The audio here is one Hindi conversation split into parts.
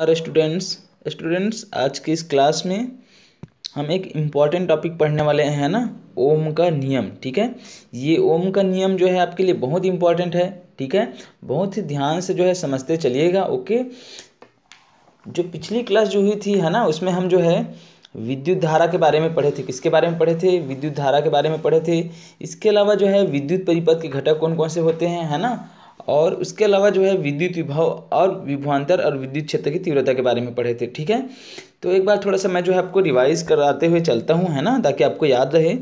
और स्टूडेंट्स स्टूडेंट्स आज की इस क्लास में हम एक इम्पॉर्टेंट टॉपिक पढ़ने वाले हैं ना ओम का नियम ठीक है ये ओम का नियम जो है आपके लिए बहुत इम्पॉर्टेंट है ठीक है बहुत ही ध्यान से जो है समझते चलिएगा ओके जो पिछली क्लास जो हुई थी है ना उसमें हम जो है विद्युत धारा के बारे में पढ़े थे किसके बारे में पढ़े थे विद्युत धारा के बारे में पढ़े थे इसके अलावा जो है विद्युत परिपथ के घटक कौन कौन से होते हैं है ना और उसके अलावा जो है विद्युत विभाव और विभवान्तर और विद्युत क्षेत्र की तीव्रता के बारे में पढ़े थे ठीक है तो एक बार थोड़ा सा मैं जो है आपको रिवाइज कराते हुए चलता हूँ है ना ताकि आपको याद रहे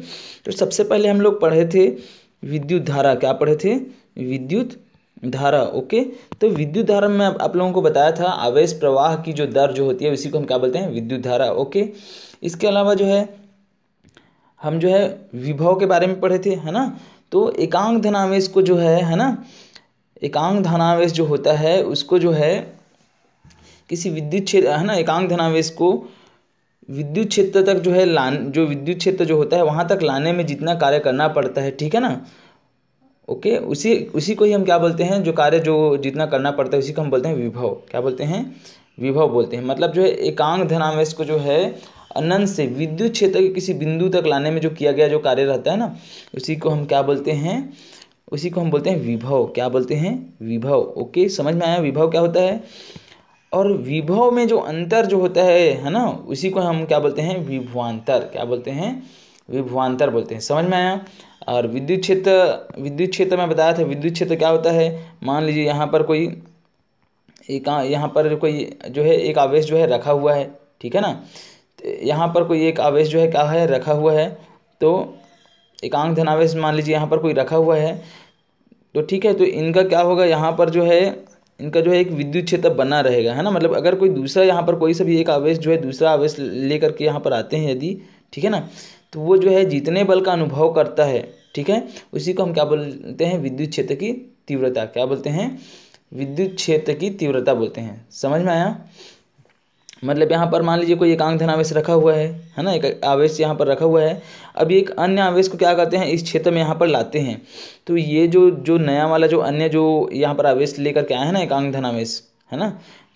तो सबसे पहले हम लोग पढ़े थे विद्युत धारा क्या पढ़े थे विद्युत धारा ओके तो विद्युत धारा में आप लोगों को बताया था आवेश प्रवाह की जो दर जो होती है उसी को हम क्या बोलते हैं विद्युत धारा ओके इसके अलावा जो है हम जो है विभव के बारे में पढ़े थे है ना तो एकांक धनावेश को जो है है ना एकांग धनावेश जो होता है उसको जो है किसी विद्युत क्षेत्र है ना एकांग धनावेश को विद्युत क्षेत्र तक जो है लान जो विद्युत क्षेत्र जो होता है वहाँ तक लाने में जितना कार्य करना पड़ता है ठीक है ना ओके उसी उसी को ही हम क्या बोलते हैं जो कार्य जो जितना करना पड़ता है उसी को हम बोलते हैं विभव क्या बोलते हैं विभव बोलते हैं मतलब जो है एकांग धनावेश को जो है अनंत से विद्युत क्षेत्र के किसी बिंदु तक लाने में जो किया गया जो कार्य रहता है ना उसी को हम क्या बोलते हैं उसी को हम बोलते हैं विभव क्या बोलते हैं विभव ओके समझ में आया विभव क्या होता है और विभव में जो अंतर जो होता है है ना उसी को हम क्या बोलते हैं विभवांतर क्या बोलते हैं विभवांतर बोलते हैं समझ में आया और विद्युत क्षेत्र विद्युत क्षेत्र में बताया था विद्युत क्षेत्र क्या होता है मान लीजिए यहाँ पर कोई एक यहाँ पर कोई जो है एक आवेश जो है रखा हुआ है ठीक है ना यहाँ पर कोई एक आवेश जो है क्या है रखा हुआ है तो एकांक धनावेश मान लीजिए यहाँ पर कोई रखा हुआ है तो ठीक है तो इनका क्या होगा यहाँ पर जो है इनका जो है एक विद्युत क्षेत्र बना रहेगा है ना मतलब अगर कोई दूसरा यहाँ पर कोई सा भी एक आवेश जो है दूसरा आवेश लेकर के यहाँ पर आते हैं यदि ठीक है ना तो वो जो है जितने बल का अनुभव करता है ठीक है उसी को हम क्या बोलते हैं विद्युत क्षेत्र की तीव्रता क्या बोलते हैं विद्युत क्षेत्र की तीव्रता बोलते हैं समझ में आया मतलब यहाँ पर मान लीजिए कोई एकांग धन आवेश रखा हुआ है है ना एक आवेश यहाँ पर रखा हुआ है अब एक अन्य आवेश को क्या कहते हैं इस क्षेत्र में यहाँ पर लाते हैं तो ये जो जो नया वाला जो अन्य जो यहाँ पर आवेश लेकर के आया है ना एकांग धन आवेश है ना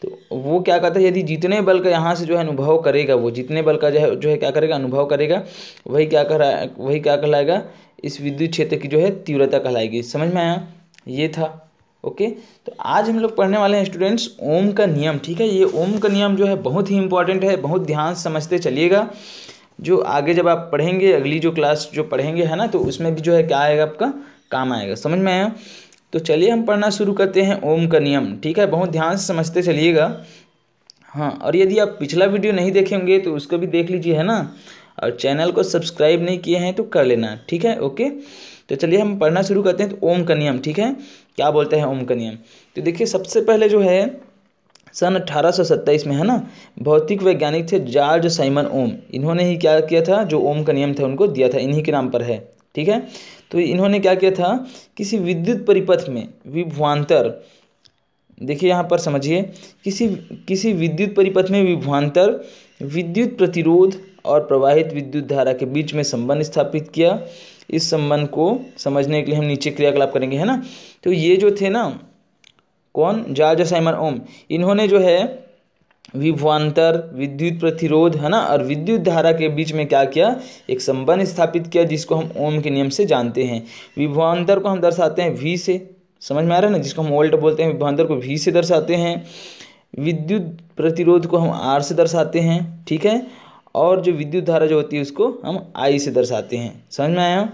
तो वो क्या कहते है यदि जितने बल का यहाँ से जो है अनुभव करेगा वो जितने बल का जो है जो है क्या करेगा अनुभव करेगा वही क्या कर वही क्या कहलाएगा इस विद्युत क्षेत्र की जो है तीव्रता कहलाएगी समझ में आया ये था ओके तो आज हम लोग पढ़ने वाले हैं स्टूडेंट्स ओम का नियम ठीक है ये ओम का नियम जो है बहुत ही इंपॉर्टेंट है बहुत ध्यान समझते चलिएगा जो आगे जब आप पढ़ेंगे अगली जो क्लास जो पढ़ेंगे है ना तो उसमें भी जो है क्या आएगा आपका काम आएगा समझ में आया तो चलिए हम पढ़ना शुरू करते हैं ओम का नियम ठीक है बहुत ध्यान से समझते चलिएगा हाँ और यदि आप पिछला वीडियो नहीं देखेंगे तो उसको भी देख लीजिए है ना और चैनल को सब्सक्राइब नहीं किए हैं तो कर लेना ठीक है ओके तो चलिए हम पढ़ना शुरू करते हैं तो ओम का नियम ठीक है क्या बोलते हैं ओम का नियम तो देखिए सबसे पहले जो है सन अठारह में है ना भौतिक वैज्ञानिक थे जॉर्ज साइमन ओम इन्होंने ही क्या किया था जो ओम का नियम था उनको दिया था इन्हीं के नाम पर है ठीक है तो इन्होंने क्या किया था किसी विद्युत परिपथ में विभ्वांतर देखिए यहाँ पर समझिए किसी किसी विद्युत परिपथ में विभ्वांतर विद्युत प्रतिरोध और प्रवाहित विद्युत धारा के बीच में संबंध स्थापित किया इस संबंध को समझने के लिए हम नीचे क्रियाकलाप करेंगे है ना तो ये जो थे ना कौन जॉर्ज साइमन ओम इन्होंने जो है विभवान्तर विद्युत प्रतिरोध है ना और विद्युत धारा के बीच में क्या किया एक संबंध स्थापित किया जिसको हम ओम के नियम से जानते हैं विभवान्तर को हम दर्शाते हैं वी से समझ में आ रहा है ना जिसको हम वोल्ट बोलते हैं विभवान्तर को वी से दर्शाते हैं विद्युत प्रतिरोध को हम आर से दर्शाते हैं ठीक है और जो विद्युत धारा जो होती है उसको हम आई से दर्शाते हैं समझ में आया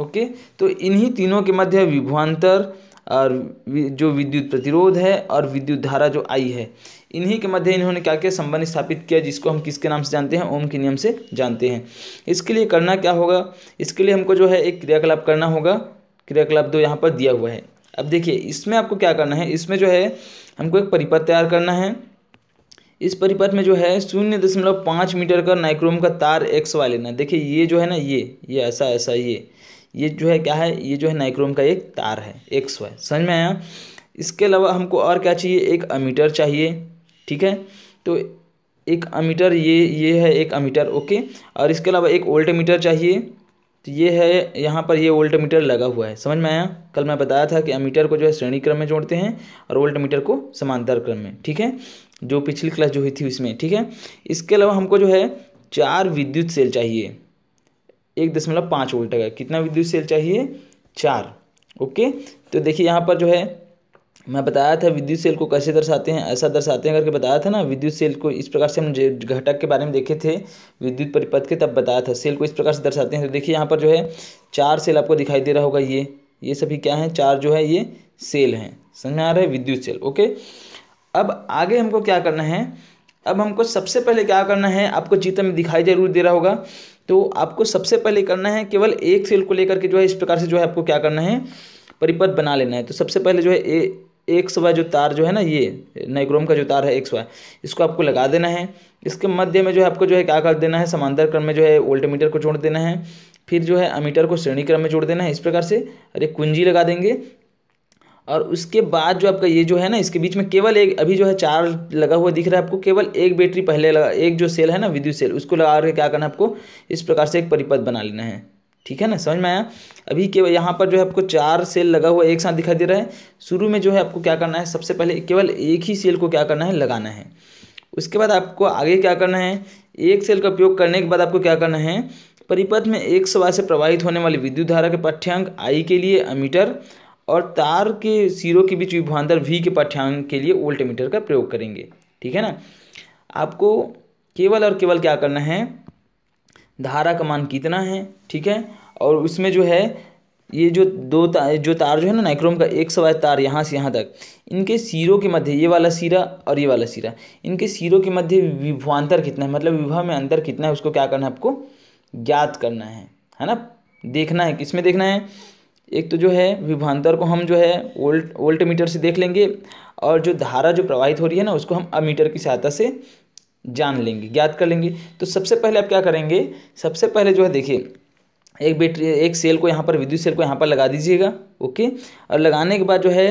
ओके तो इन्हीं तीनों के मध्य विभवान्तर और जो विद्युत प्रतिरोध है और विद्युत धारा जो आई है इन्हीं के मध्य इन्होंने क्या किया संबंध स्थापित किया जिसको हम किसके नाम से जानते हैं ओम के नियम से जानते हैं इसके लिए करना क्या होगा इसके लिए हमको जो है एक क्रियाकलाप करना होगा क्रियाकलाप दो यहाँ पर दिया हुआ है अब देखिए इसमें आपको क्या करना है इसमें जो है हमको एक परिपथ तैयार करना है इस परिपथ में जो है शून्य दशमलव पाँच मीटर का नाइक्रोम का तार एक्स वाई लेना देखिए ये जो है ना ये ये ऐसा ऐसा ये ये जो है क्या है ये जो है नाइक्रोम का एक तार है एक्स वाई समझ में आया इसके अलावा हमको और क्या चाहिए एक अमीटर चाहिए ठीक है तो एक अमीटर ये ये है एक अमीटर ओके और इसके अलावा एक ओल्ट मीटर चाहिए तो ये है यहाँ पर ये वोल्ट मीटर लगा हुआ है समझ में आया कल मैं बताया था कि अमीटर को जो है श्रेणी क्रम में जोड़ते हैं और वोल्ट मीटर को समांतर क्रम में ठीक है जो पिछली क्लास जो हुई थी उसमें ठीक है इसके अलावा हमको जो है चार विद्युत सेल चाहिए एक दशमलव पाँच वोल्ट का कितना विद्युत सेल चाहिए चार ओके तो देखिए यहाँ पर जो है मैं बताया था विद्युत सेल को कैसे दर्शाते हैं ऐसा दर्शाते हैं करके बताया था ना विद्युत सेल को इस प्रकार से हम घटक के बारे में देखे थे विद्युत परिपथ के तब बताया था सेल को इस प्रकार से दर्शाते हैं तो देखिए यहाँ पर जो है चार सेल आपको दिखाई दे रहा होगा ये ये सभी क्या हैं चार जो है ये सेल हैं समझ में आ रहा है विद्युत सेल ओके अब आगे हमको क्या करना है अब हमको सबसे पहले क्या करना है आपको चित्र में दिखाई जरूर दे रहा होगा तो आपको सबसे पहले करना है केवल एक सेल को लेकर के जो है इस प्रकार से जो है आपको क्या करना है परिपथ बना लेना है तो सबसे पहले जो है ए एक सवा जो तार जो है ना ये नाइक्रोम का जो तार है एक सवा इसको आपको लगा देना है इसके मध्य में जो है आपको जो है क्या कर देना है समांतर क्रम में जो है वोल्टमीटर को जोड़ देना है फिर जो है अमीटर को श्रेणी क्रम में जोड़ देना है इस प्रकार से अरे कुंजी लगा देंगे और उसके बाद जो आपका ये जो है ना इसके बीच में केवल एक अभी जो है चार लगा हुआ दिख रहा है आपको केवल एक बैटरी पहले लगा एक जो सेल है ना विद्युत सेल उसको लगा करके क्या करना है आपको इस प्रकार से एक परिपथ बना लेना है ठीक है ना समझ में आया अभी केवल यहाँ पर जो है आपको चार सेल लगा हुआ एक साथ दिखाई दे रहा है शुरू में जो है आपको क्या करना है सबसे पहले केवल एक ही सेल को क्या करना है लगाना है उसके बाद आपको आगे क्या करना है एक सेल का उपयोग करने के बाद आपको क्या करना है परिपथ में एक सवा से प्रवाहित होने वाली विद्युत धारा के पाठ्यांक आई के लिए अमीटर और तार के सिरों के बीच विभवांतर वी के पाठ्यांक के लिए वोल्ट मीटर का प्रयोग करेंगे ठीक है ना आपको केवल और केवल क्या करना है धारा का मान कितना है ठीक है और उसमें जो है ये जो दो तार जो तार जो है ना नाइक्रोम का एक सवाय तार यहाँ से यहाँ तक इनके सिरों के मध्य ये वाला सिरा और ये वाला सिरा इनके सिरों के मध्य विभवांतर कितना है मतलब विभव में अंतर कितना है उसको क्या करना है आपको ज्ञात करना है है ना देखना है किसमें देखना है एक तो जो है विभांतर को हम जो है वोल्ट वोल्ट मीटर से देख लेंगे और जो धारा जो प्रवाहित हो रही है ना उसको हम अमीटर की सहायता से जान लेंगे ज्ञात कर लेंगे तो सबसे पहले आप क्या करेंगे सबसे पहले जो है देखिए एक बैटरी एक सेल को यहाँ पर विद्युत सेल को यहाँ पर लगा दीजिएगा ओके और लगाने के बाद जो है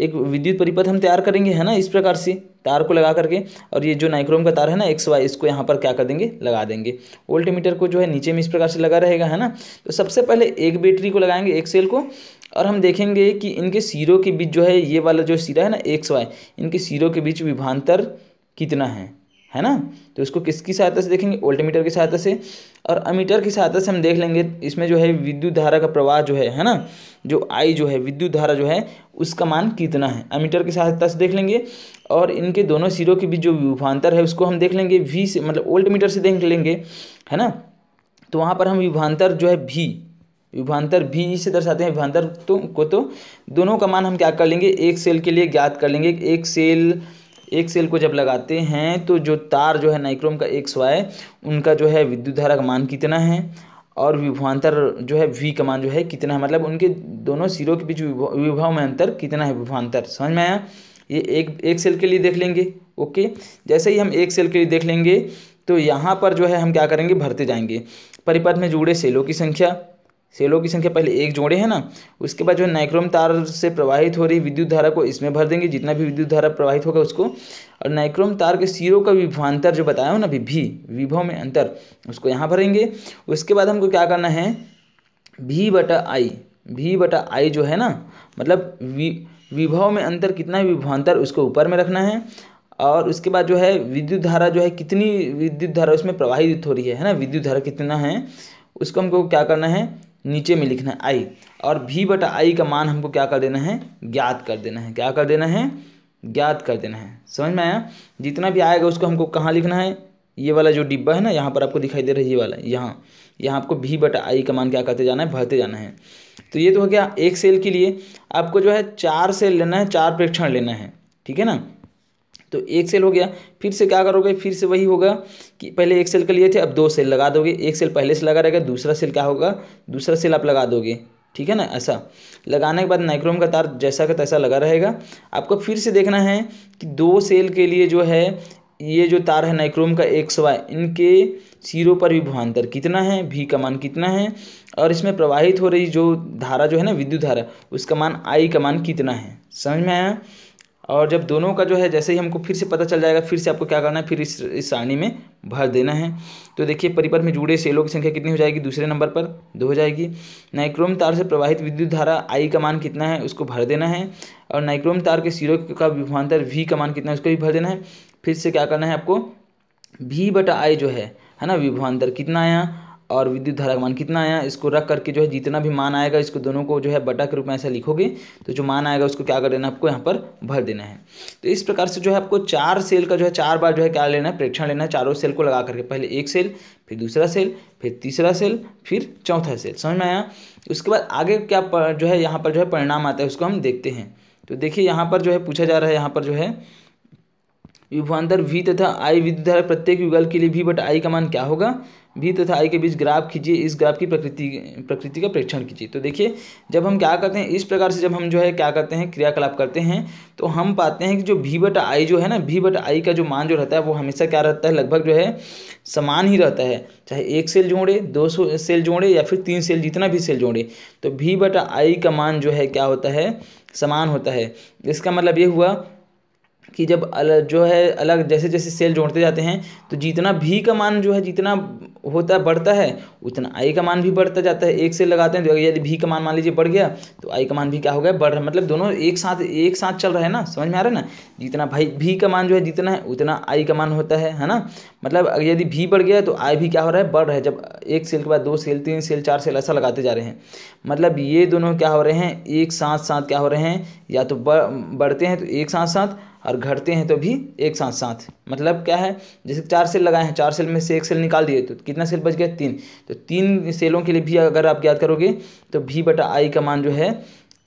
एक विद्युत परिपथ हम तैयार करेंगे है ना इस प्रकार से तार को लगा करके और ये जो नाइक्रोम का तार है ना एक्स वाई इसको यहाँ पर क्या कर देंगे लगा देंगे वोल्ट मीटर को जो है नीचे में इस प्रकार से लगा रहेगा है ना तो सबसे पहले एक बैटरी को लगाएंगे एक सेल को और हम देखेंगे कि इनके सिरों के बीच जो है ये वाला जो सिरा है ना एक्स वाई इनके सिरों के बीच विभांतर कितना है है ना तो इसको किसकी सहायता से देखेंगे मीटर की सहायता से और अमीटर की सहायता से हम देख लेंगे इसमें जो है विद्युत धारा का प्रवाह जो है है ना जो आई जो है विद्युत धारा जो है उसका मान कितना है अमीटर की सहायता से देख लेंगे और इनके दोनों सिरों के बीच जो विभांतर है उसको हम देख लेंगे वी से मतलब मीटर से देख लेंगे है ना तो वहाँ पर हम विभांतर जो है भी विभांतर भी से दर्शाते हैं विभांतर तो को तो दोनों का मान हम क्या कर लेंगे एक सेल के लिए ज्ञात कर लेंगे एक सेल एक सेल को जब लगाते हैं तो जो तार जो है नाइक्रोम का एक स्वाय उनका जो है विद्युत धारा का मान कितना है और विभवान्तर जो है वी का मान जो है कितना है मतलब उनके दोनों सिरों के बीच विभव में अंतर कितना है विभवान्तर समझ में आया ये एक एक सेल के लिए देख लेंगे ओके जैसे ही हम एक सेल के लिए देख लेंगे तो यहाँ पर जो है हम क्या करेंगे भरते जाएंगे परिपथ में जुड़े सेलों की संख्या सेलों की संख्या पहले एक जोड़े है ना उसके बाद जो है नाइक्रोम तार से प्रवाहित हो रही विद्युत धारा को इसमें भर देंगे जितना भी विद्युत धारा प्रवाहित होगा उसको और नाइक्रोम तार के सिरों का विभवांतर जो बताया हो ना अभी भी विभव में अंतर उसको यहाँ भरेंगे उसके बाद हमको क्या करना है भी बटा आई भी बटा आई जो है ना मतलब विभव में अंतर कितना भी विभवांतर उसको ऊपर में रखना है और उसके बाद जो है विद्युत धारा जो है कितनी विद्युत धारा उसमें प्रवाहित हो रही है ना विद्युत धारा कितना है उसको हमको क्या करना है नीचे में लिखना है आई और भी बटा आई का मान हमको क्या कर देना है ज्ञात कर देना है क्या कर देना है ज्ञात कर देना है समझ में आया जितना भी आएगा उसको हमको कहाँ लिखना है ये वाला जो डिब्बा है ना यहाँ पर आपको दिखाई दे रहा है ये वाला यहाँ यहाँ आपको भी बटा आई का मान क्या करते जाना है भरते जाना है तो ये तो हो गया एक सेल के लिए आपको जो है चार सेल लेना है चार प्रेक्षण लेना है ठीक है ना तो एक सेल हो गया फिर से क्या करोगे फिर से वही होगा कि पहले एक सेल के लिए थे अब दो सेल लगा दोगे एक सेल पहले से लगा रहेगा दूसरा सेल क्या होगा दूसरा सेल आप लगा दोगे ठीक है ना ऐसा लगाने के बाद नाइक्रोम का तार जैसा का तैसा लगा रहेगा आपको फिर से देखना है कि दो सेल के लिए जो है ये जो तार है नाइक्रोम का एक सौ इनके सिरों पर भी भुवान्तर कितना है भी का मान कितना है और इसमें प्रवाहित हो रही जो धारा जो है ना विद्युत धारा उसका मान आई का मान कितना है समझ में आया और जब दोनों का जो है जैसे ही हमको फिर से पता चल जाएगा फिर से आपको क्या करना है फिर इस इस सारणी में भर देना है तो देखिए परिपथ में जुड़े सेलों की संख्या कितनी हो जाएगी दूसरे नंबर पर दो हो जाएगी नाइक्रोम तार से प्रवाहित विद्युत धारा आई का मान कितना है उसको भर देना है और नाइक्रोम तार के सिरों का विभवान्तर वी का मान कितना है उसको भी भर देना है फिर से क्या करना है आपको वी बटा आई जो है है ना विभवान्तर कितना आया और विद्युत धारा का मान कितना आया इसको रख करके जो है जितना भी मान आएगा इसको दोनों को जो है बटा के रूप में ऐसा लिखोगे तो जो मान आएगा उसको क्या कर देना आपको यहाँ पर भर देना है तो इस प्रकार से जो है आपको चार सेल का जो है चार बार जो है क्या लेना है प्रेक्षण लेना है चारों सेल को लगा करके पहले एक सेल फिर दूसरा सेल फिर तीसरा सेल फिर चौथा सेल समझ में आया उसके बाद आगे क्या जो है यहाँ पर जो है परिणाम आता है उसको हम देखते हैं तो देखिए यहाँ पर जो है पूछा जा रहा है यहाँ पर जो है विभवान्तर वी तथा आई विद्युत धारा प्रत्येक युगल के लिए वी बट आई का मान क्या होगा वी तथा आई के बीच ग्राफ खींचिए इस ग्राफ की प्रकृति प्रकृति का परीक्षण कीजिए तो देखिए जब हम क्या करते हैं इस प्रकार से जब हम जो है क्या करते हैं क्रियाकलाप करते हैं तो हम पाते हैं कि जो वी बट आई जो है ना वी बट आई का जो मान जो रहता है वो हमेशा क्या रहता है लगभग जो है समान ही रहता है चाहे एक सेल जोड़े दो सेल जोड़े या फिर तीन सेल जितना भी सेल जोड़े तो वी बट आई का मान जो है क्या होता है समान होता है इसका मतलब ये हुआ कि जब अलग जो है अलग जैसे जैसे सेल जोड़ते जाते हैं तो जितना भी का मान जो है जितना होता है बढ़ता है उतना आई का मान भी बढ़ता जाता है एक सेल लगाते हैं तो यदि भी का मान मान लीजिए बढ़ गया तो आई का मान भी क्या हो गया बढ़ रहा है मतलब दोनों एक साथ एक साथ चल रहा है ना समझ में आ रहा है ना जितना भाई भी का मान जो है जितना है उतना आई का मान होता है है ना मतलब यदि भी बढ़ गया तो आई भी क्या हो रहा है बढ़ रहा है जब एक सेल के बाद दो सेल तीन सेल चार सेल ऐसा लगाते जा रहे हैं मतलब ये दोनों क्या हो रहे हैं एक साथ साथ क्या हो रहे हैं या तो बढ़ते हैं तो एक साथ साथ और घटते हैं तो भी एक साथ साथ मतलब क्या है जैसे चार सेल लगाए हैं चार सेल में से एक सेल निकाल दिए तो कितना सेल बच गया तीन तो तीन सेलों के लिए भी अगर आप याद करोगे तो भी बटा आई का मान जो है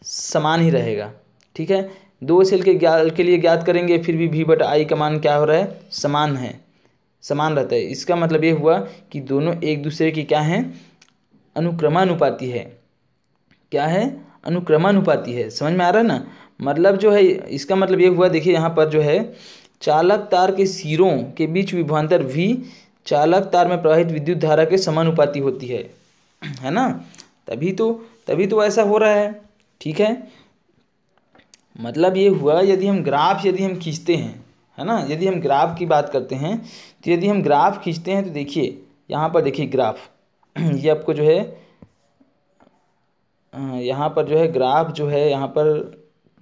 समान ही रहेगा ठीक है दो सेल के के लिए ज्ञात करेंगे फिर भी भी बटा आई का मान क्या हो रहा है समान है समान रहता है इसका मतलब ये हुआ कि दोनों एक दूसरे की क्या है अनुक्रमानुपाती है क्या है अनुक्रमानुपाती है समझ में आ रहा है ना मतलब जो है इसका मतलब ये हुआ देखिए यहाँ पर जो है चालक तार के सिरों के बीच विभवांतर भी चालक तार में प्रवाहित विद्युत धारा के समानुपाती होती है है ना तभी तो तभी तो ऐसा हो रहा है ठीक है मतलब ये हुआ यदि हम ग्राफ यदि हम खींचते हैं है ना यदि हम ग्राफ की बात करते हैं तो यदि हम ग्राफ खींचते हैं तो देखिए यहाँ पर देखिए ग्राफ ये आपको जो है यहाँ पर जो है ग्राफ जो है यहाँ पर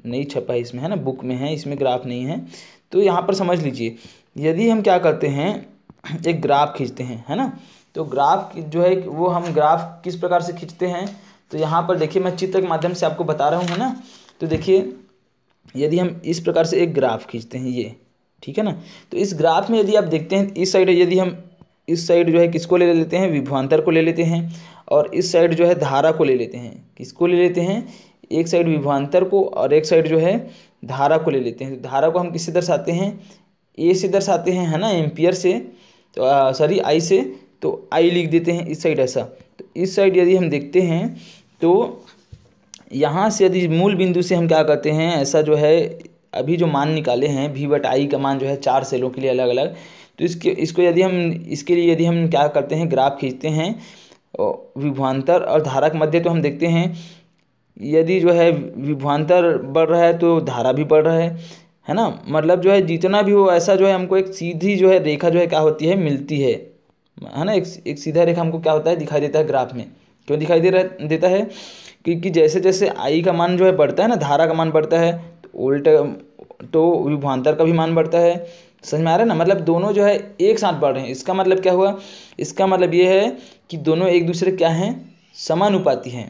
नहीं छपा है इसमें है ना बुक में है इसमें ग्राफ नहीं है तो यहाँ पर समझ लीजिए यदि हम क्या करते हैं एक ग्राफ खींचते हैं है ना तो ग्राफ जो है वो हम ग्राफ किस प्रकार से खींचते हैं तो यहाँ पर देखिए मैं चित्र के माध्यम से आपको बता रहा हूँ है ना तो देखिए यदि हम इस प्रकार से एक ग्राफ खींचते हैं ये ठीक है ना तो इस ग्राफ में यदि आप देखते हैं इस साइड यदि हम इस साइड जो है किसको ले लेते हैं विभवान्तर को ले लेते हैं और इस साइड जो है धारा को ले लेते हैं किसको ले लेते हैं एक साइड विभवान्तर को और एक साइड जो है धारा को ले लेते हैं तो धारा को हम किससे दर्शाते हैं ए से दर्शाते हैं है ना एम्पियर से तो सॉरी आई से तो आई लिख देते हैं इस साइड ऐसा तो इस साइड यदि हम देखते हैं तो यहाँ से यदि मूल बिंदु से हम क्या करते हैं ऐसा जो है अभी जो मान निकाले हैं भी बट आई का मान जो है चार सेलों के लिए अलग अलग तो इसके इसको यदि हम इसके लिए यदि हम क्या करते हैं ग्राफ खींचते हैं विभवान्तर और धारा के मध्य तो हम देखते हैं यदि जो है विभवांतर बढ़ रहा है तो धारा भी बढ़ रहा है है ना मतलब जो है जितना भी हो ऐसा जो है हमको एक सीधी जो है रेखा जो है क्या होती है मिलती है है ना एक एक सीधा रेखा हमको क्या होता है दिखाई देता है ग्राफ में क्यों दिखाई दे रहा देता है क्योंकि जैसे जैसे आई का मान जो है बढ़ता है ना धारा का मान बढ़ता है तो उल्ट तो विभवान्तर का भी मान बढ़ता है समझ में आ रहा है ना मतलब दोनों जो है एक साथ बढ़ रहे हैं इसका मतलब क्या हुआ इसका मतलब ये है कि दोनों एक दूसरे क्या हैं समानुपाती हैं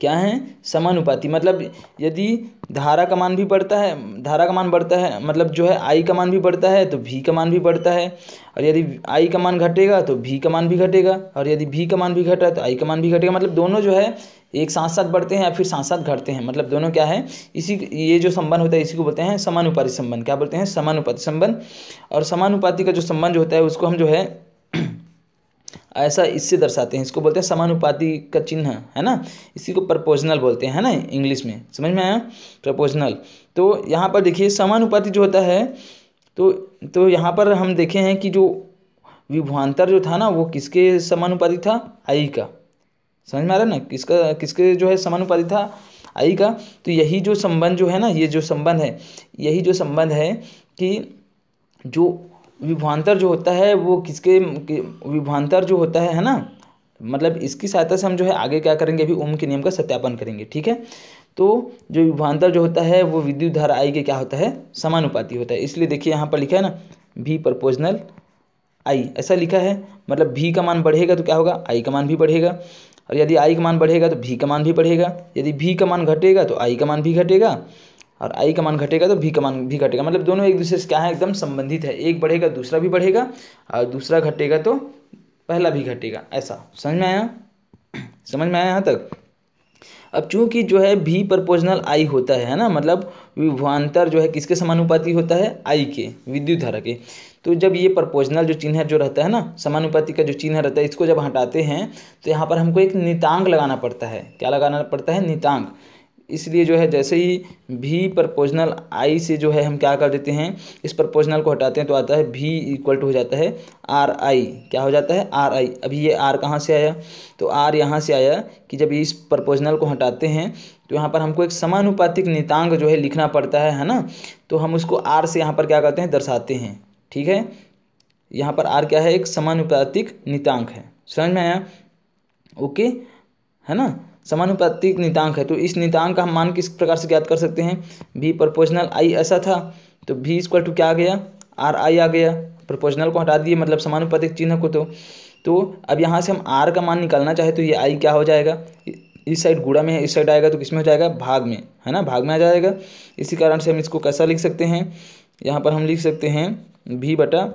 क्या हैं समानुपाती मतलब यदि धारा का मान भी बढ़ता है धारा का मान बढ़ता है मतलब जो है आई का मान भी बढ़ता है तो भी का मान भी बढ़ता है और यदि आई का मान घटेगा तो भी का मान भी घटेगा और यदि भी का मान भी घटा तो आई का मान भी घटेगा मतलब दोनों जो है एक साथ साथ बढ़ते हैं या फिर साथ साथ घटते हैं मतलब दोनों क्या है इसी ये जो संबंध होता है इसी को बोलते हैं समानुपाति संबंध क्या बोलते हैं समानुपाति संबंध और समानुपाति का जो संबंध होता है उसको हम जो है ऐसा इससे दर्शाते हैं इसको बोलते हैं समानुपाती का चिन्ह है ना इसी को प्रपोजनल बोलते हैं है ना इंग्लिश में समझ में आया प्रपोजनल तो यहाँ पर देखिए समानुपाती जो होता है तो तो यहाँ पर हम देखे हैं कि जो विभवान्तर जो था ना वो किसके समानुपाती था आई का समझ में आ रहा है ना किसका किसके जो है समानुपाती था आई का तो यही जो संबंध जो है ना ये जो संबंध है यही जो संबंध है कि जो विभवांतर जो होता है वो किसके विभवांतर जो होता है है ना मतलब इसकी सहायता से हम जो है आगे क्या करेंगे अभी ओम के नियम का सत्यापन करेंगे ठीक है तो जो विभवांतर जो होता है वो विद्युत धारा आई के क्या होता है समानुपाती होता है इसलिए देखिए यहाँ पर लिखा है ना भी प्रपोजनल आई ऐसा लिखा है मतलब भी का मान बढ़ेगा तो क्या होगा आई का मान भी बढ़ेगा और यदि आई का मान बढ़ेगा तो भी का मान भी बढ़ेगा यदि भी का मान घटेगा तो आई का मान भी घटेगा और आई का मान घटेगा तो भी का मान भी घटेगा मतलब दोनों एक दूसरे से क्या है एकदम संबंधित है एक बढ़ेगा दूसरा भी बढ़ेगा और दूसरा घटेगा तो पहला भी घटेगा ऐसा समझ में आया समझ में आया यहाँ तक अब चूंकि जो है भी प्रपोजनल आई होता है ना मतलब विभवान्तर जो है किसके समानुपाती होता है आई के विद्युत धारा के तो जब ये प्रपोजनल जो चिन्ह जो रहता है ना समानुपाति का जो चिन्ह रहता है इसको जब हटाते हैं तो यहाँ पर हमको एक नितांग लगाना पड़ता है क्या लगाना पड़ता है नितांग इसलिए जो है जैसे ही भी प्रपोजनल आई से जो है हम क्या कर देते हैं इस प्रपोजनल को हटाते हैं तो आता है भी इक्वल टू हो जाता है आर आई क्या हो जाता है आर आई अभी ये आर कहाँ से आया तो आर यहाँ से आया कि जब इस प्रपोजनल को हटाते हैं तो यहाँ पर हमको एक समानुपातिक नितांग जो है लिखना पड़ता है है ना तो हम उसको आर से यहाँ पर क्या करते हैं दर्शाते हैं ठीक है यहाँ पर आर क्या है एक समानुपातिक नितांक है समझ में आया ओके है ना समानुपातिक नितांक है तो इस नितांक का हम मान किस प्रकार से ज्ञात कर सकते हैं भी प्रपोजनल आई ऐसा था तो भी इक्वल टू क्या आ गया आर आई आ गया प्रपोजनल को हटा दिए मतलब समानुपातिक चिन्ह को तो तो अब यहाँ से हम आर का मान निकालना चाहे तो ये आई क्या हो जाएगा इस साइड गुड़ा में है इस साइड आएगा तो किस में हो जाएगा भाग में है ना भाग में आ जाएगा इसी कारण से हम इसको कैसा लिख सकते हैं यहाँ पर हम लिख सकते हैं भी बटा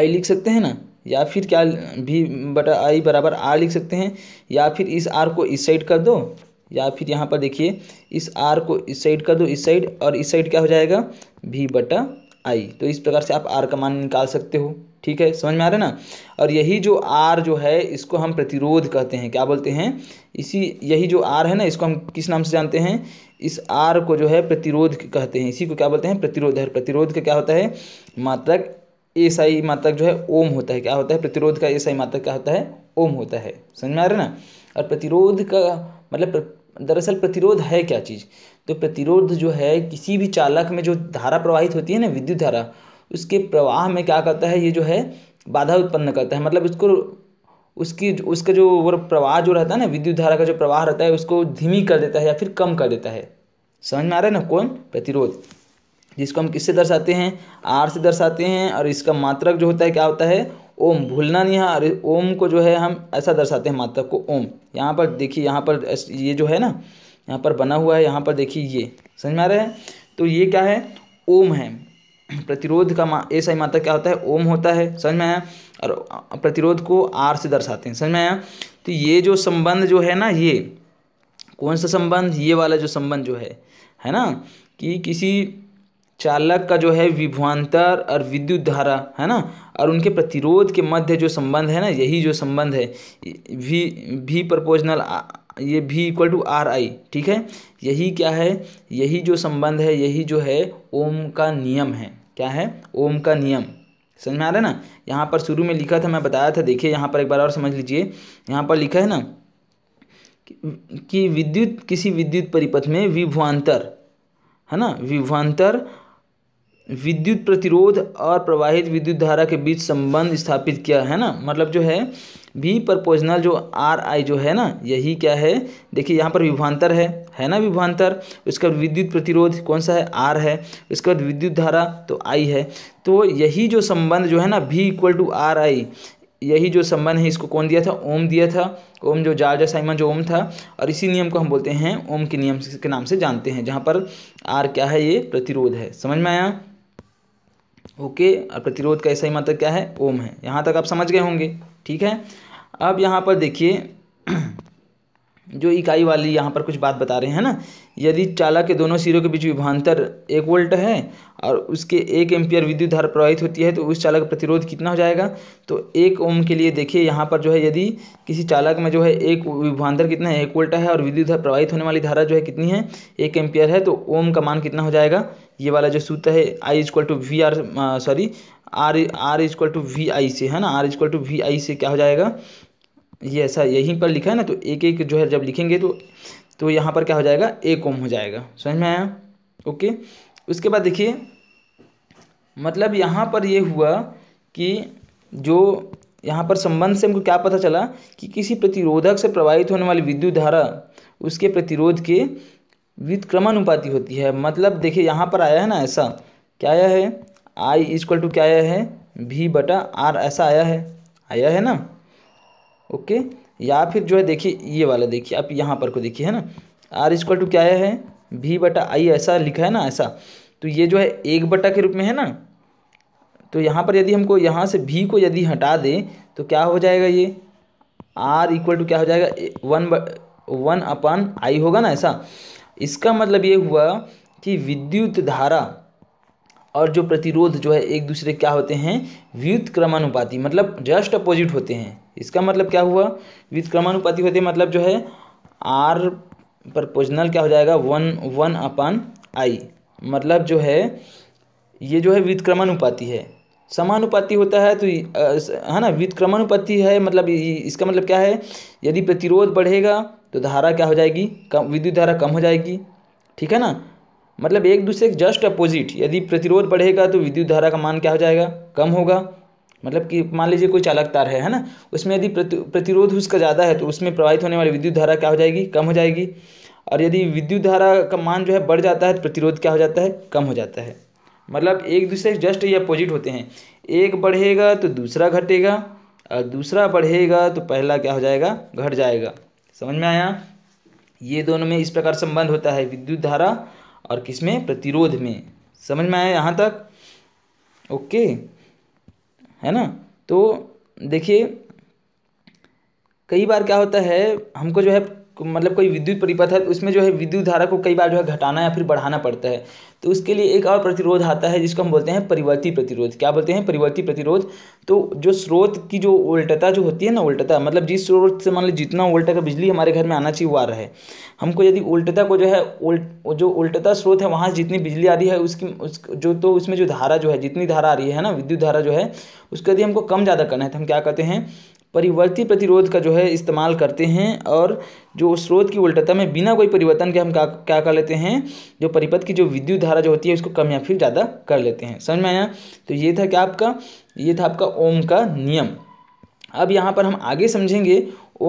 आई लिख सकते हैं ना या फिर क्या भी बटा आई बराबर आर लिख सकते हैं या फिर इस आर को इस साइड कर दो या फिर यहाँ पर देखिए इस आर को इस साइड कर दो इस साइड और इस साइड क्या हो जाएगा भी बटा आई तो इस प्रकार से आप आर का मान निकाल सकते हो ठीक है समझ में आ रहा है ना और यही जो आर जो है इसको हम प्रतिरोध कहते हैं क्या बोलते हैं इसी यही जो आर है ना इसको हम किस नाम से जानते हैं इस आर को जो है प्रतिरोध कहते हैं इसी को क्या बोलते हैं प्रतिरोध है प्रतिरोध का क्या होता है मात्रक ईसाई मात्रक जो है ओम होता है क्या होता है प्रतिरोध का ईसाई मात्रक क्या होता है ओम होता है समझ में आ रहा है ना और प्रतिरोध का मतलब दरअसल प्रतिरोध है क्या चीज़ तो प्रतिरोध जो है किसी भी चालक में जो धारा प्रवाहित होती है ना विद्युत धारा उसके प्रवाह में क्या करता है ये जो है बाधा उत्पन्न करता है मतलब उसको उसकी उसका जो वो प्रवाह जो रहता है ना विद्युत धारा का जो प्रवाह रहता है उसको धीमी कर देता है या फिर कम कर देता है समझ में आ रहा है ना कौन प्रतिरोध जिसको हम किससे दर्शाते हैं आर से दर्शाते हैं और इसका मात्रक जो होता है क्या होता है ओम भूलना नहीं है अरे ओम को जो है हम ऐसा दर्शाते हैं मात्रक को ओम यहाँ पर देखिए यहाँ पर ये जो है ना यहाँ पर बना हुआ है यहाँ पर देखिए ये समझ में आ रहा है तो ये क्या है ओम है प्रतिरोध का मा ए सही मात्रक क्या होता है ओम होता है समझ में आया और प्रतिरोध को आर से दर्शाते हैं समझ में आया तो ये जो संबंध जो है ना ये कौन सा संबंध ये वाला जो संबंध जो है है ना कि किसी चालक का जो है विभवान्तर और विद्युत धारा है ना और उनके प्रतिरोध के मध्य जो संबंध है ना यही जो संबंध है भी भी प्रपोजनल ये भी इक्वल टू आर आई ठीक है यही क्या है यही जो संबंध है यही जो है ओम का नियम है क्या है ओम का नियम समझ में आ रहा है ना यहाँ पर शुरू में लिखा था मैं बताया था देखिए यहाँ पर एक बार और समझ लीजिए यहाँ पर लिखा है ना कि विद्युत किसी विद्युत परिपथ में विभवान्तर है ना विभवान्तर विद्युत प्रतिरोध और प्रवाहित विद्युत धारा के बीच संबंध स्थापित किया है ना मतलब जो है भी प्रपोजनल जो आर आई जो है ना यही क्या है देखिए यहाँ पर विभांतर है है ना विभांतर उसका विद्युत प्रतिरोध कौन सा है आर है उसके बाद विद्युत धारा तो आई है तो यही जो संबंध जो है ना भी इक्वल टू आर आई यही जो संबंध है इसको कौन दिया था ओम दिया था ओम जो जार्ज साइमन जो ओम था और इसी नियम को हम बोलते हैं ओम के नियम के नाम से जानते हैं जहाँ पर आर क्या है ये प्रतिरोध है समझ में आया ओके और प्रतिरोध का ऐसा ही मात्रक क्या है ओम है यहाँ तक आप समझ गए होंगे ठीक है अब यहाँ पर देखिए जो इकाई वाली यहाँ पर कुछ बात बता रहे हैं ना यदि चाला के दोनों सिरों के बीच विभांतर एक वोल्ट है और उसके एक एम्पियर विद्युत धारा प्रवाहित होती है तो उस चालक का प्रतिरोध कितना हो जाएगा तो एक ओम के लिए देखिए यहाँ पर जो है यदि किसी चालक में जो है एक विभांतर कितना है एक वोल्ट है और विद्युत धारा प्रवाहित होने वाली धारा जो है कितनी है एक एम्पियर है तो ओम का मान कितना हो जाएगा ये वाला जो सूत्र है I is equal to V R sorry R R is equal to V I से है ना R is equal to V I से क्या हो जाएगा ये ऐसा यहीं पर लिखा है ना तो एक एक जो है जब लिखेंगे तो तो यहाँ पर क्या हो जाएगा एक ओम हो जाएगा समझ में आया ओके उसके बाद देखिए मतलब यहाँ पर ये हुआ कि जो यहाँ पर संबंध से हमको क्या पता चला कि किसी प्रतिरोधक से प्रवाहित होने वाली विद्युत धारा उसके प्रतिरोध के विद क्रमानुपाती होती है मतलब देखिए यहाँ पर आया है ना ऐसा क्या आया है आई इजक्वल टू क्या आया है वी बटा आर ऐसा आया है आया है ना ओके या फिर जो है देखिए ये वाला देखिए आप यहाँ पर को देखिए है ना आर इजक्वल टू क्या आया है वी बटा आई ऐसा लिखा है ना ऐसा तो ये जो है एक बटा के रूप में है ना तो यहाँ पर यदि हमको यहाँ से भी को यदि हटा दें तो क्या हो जाएगा ये आर इक्वल टू क्या हो जाएगा वन वन अपान आई होगा ना ऐसा इसका मतलब ये हुआ कि विद्युत धारा और जो प्रतिरोध जो है एक दूसरे क्या होते हैं व्युत क्रमानुपाती मतलब जस्ट अपोजिट होते हैं इसका मतलब क्या हुआ व्युत क्रमानुपाती होते हैं मतलब जो है आर प्रपोजनल क्या हो जाएगा वन वन अपन आई मतलब जो है ये जो है व्युत क्रमानुपाती है समानुपाति होता है तो है ना व्युत्क्रमानुपाती है मतलब इसका मतलब क्या है यदि प्रतिरोध बढ़ेगा तो धारा क्या हो जाएगी कम विद्युत धारा कम हो जाएगी ठीक है ना मतलब एक दूसरे के जस्ट अपोजिट यदि प्रतिरोध बढ़ेगा तो विद्युत धारा का मान क्या हो जाएगा कम होगा मतलब कि मान लीजिए कोई चालक तार है है ना उसमें यदि प्रतिरोध उसका ज़्यादा है तो उसमें प्रवाहित होने वाली विद्युत धारा क्या हो जाएगी कम हो जाएगी और यदि विद्युत धारा का मान जो है बढ़ जाता है तो प्रतिरोध क्या हो जाता है कम हो जाता है मतलब एक दूसरे जस्ट ये अपोजिट होते हैं एक बढ़ेगा तो दूसरा घटेगा और दूसरा बढ़ेगा तो पहला क्या हो जाएगा घट जाएगा समझ में आया ये दोनों में इस प्रकार संबंध होता है विद्युत धारा और किसमें प्रतिरोध में समझ में आया यहाँ तक ओके है ना तो देखिए कई बार क्या होता है हमको जो है मतलब कोई विद्युत परिपथ है तो उसमें जो है विद्युत धारा को कई बार जो है घटाना या फिर बढ़ाना पड़ता है तो उसके लिए एक और प्रतिरोध आता है जिसको हम बोलते हैं परिवर्ती प्रतिरोध क्या बोलते हैं परिवर्ती प्रतिरोध तो जो स्रोत की जो उल्टता जो होती है ना उल्टता मतलब जिस स्रोत से मान लो जितना उल्टा का बिजली हमारे घर में आना चाहिए वो आ रहा है हमको यदि उल्टता को जो है उल्ट जो उल्टता स्रोत है वहाँ जितनी बिजली आ रही है उसकी उस जो तो उसमें जो धारा जो है जितनी धारा आ रही है ना विद्युत धारा जो है उसको यदि हमको कम ज़्यादा करना है तो हम क्या करते हैं परिवर्ती प्रतिरोध का जो है इस्तेमाल करते हैं और जो स्रोत की उल्टता में बिना कोई परिवर्तन के हम क्या क्या कर लेते हैं जो परिपथ की जो विद्युत धारा जो होती है उसको कम या फिर ज़्यादा कर लेते हैं समझ में आया तो ये था क्या आपका ये था आपका ओम का नियम अब यहाँ पर हम आगे समझेंगे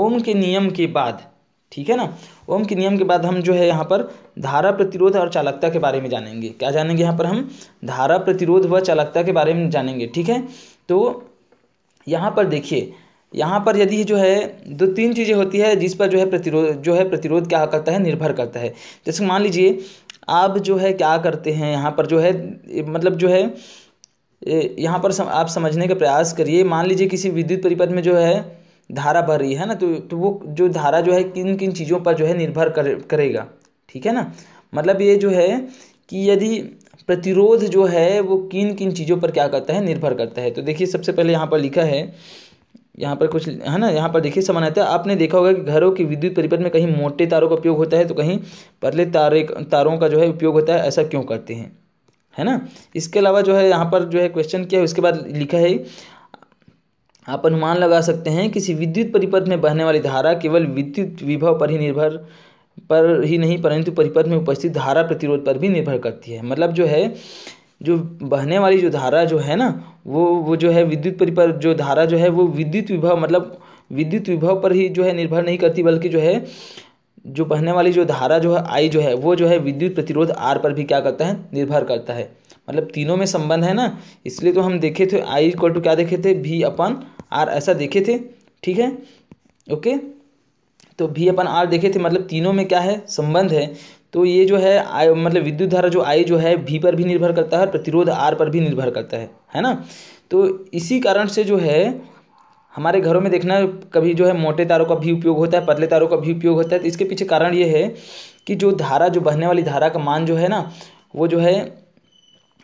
ओम के नियम के बाद ठीक है ना ओम के नियम के बाद हम जो है यहाँ पर धारा प्रतिरोध और चालकता के बारे में जानेंगे क्या जानेंगे यहाँ पर हम धारा प्रतिरोध व चालकता के बारे में जानेंगे ठीक है तो यहाँ पर देखिए यहाँ पर यदि जो है दो तीन चीज़ें होती है जिस पर जो है प्रतिरोध जो है प्रतिरोध क्या करता है निर्भर करता है जैसे मान लीजिए आप जो है क्या करते हैं यहाँ पर जो है मतलब जो है यहाँ पर सम, आप समझने का प्रयास करिए मान लीजिए किसी विद्युत परिपथ में जो है धारा भर रही है ना तो तो वो जो धारा जो है किन किन चीज़ों पर जो है निर्भर कर, करेगा ठीक है ना मतलब ये जो है कि यदि प्रतिरोध जो है वो किन किन चीज़ों पर क्या करता है निर्भर करता है तो देखिए सबसे पहले यहाँ पर लिखा है यहाँ पर कुछ है ना यहाँ पर देखिए है आपने देखा होगा कि घरों की विद्युत परिपथ में कहीं मोटे तारों का उपयोग होता है तो कहीं पतले तारे तारों का जो है उपयोग होता है ऐसा क्यों करते हैं है ना इसके अलावा जो है यहाँ पर जो है क्वेश्चन किया है उसके बाद लिखा है आप अनुमान लगा सकते हैं किसी विद्युत परिपथ में बहने वाली धारा केवल विद्युत विभव पर ही निर्भर पर ही नहीं परंतु परिपथ में उपस्थित धारा प्रतिरोध पर भी निर्भर करती है मतलब जो है जो बहने वाली जो धारा जो है ना वो वो जो है विद्युत परिपर जो धारा जो है वो विद्युत विभव मतलब विद्युत विभव पर ही जो है निर्भर नहीं करती बल्कि जो है जो बहने वाली जो धारा जो है आई जो है वो जो है विद्युत प्रतिरोध आर पर भी क्या करता है निर्भर करता है मतलब तीनों में संबंध है ना इसलिए तो हम देखे थे आई इक्वल टू क्या देखे थे भी अपन आर ऐसा देखे थे ठीक है ओके तो भी अपन आर देखे थे मतलब तीनों में क्या है संबंध है तो ये जो है आय मतलब विद्युत धारा जो आई जो है भी पर भी निर्भर करता है और प्रतिरोध आर पर भी निर्भर करता है है ना तो इसी कारण से जो है हमारे घरों में देखना कभी जो है मोटे तारों का भी उपयोग होता है पतले तारों का भी उपयोग होता है तो इसके पीछे कारण ये है कि जो धारा जो बहने वाली धारा का मान जो है ना वो जो है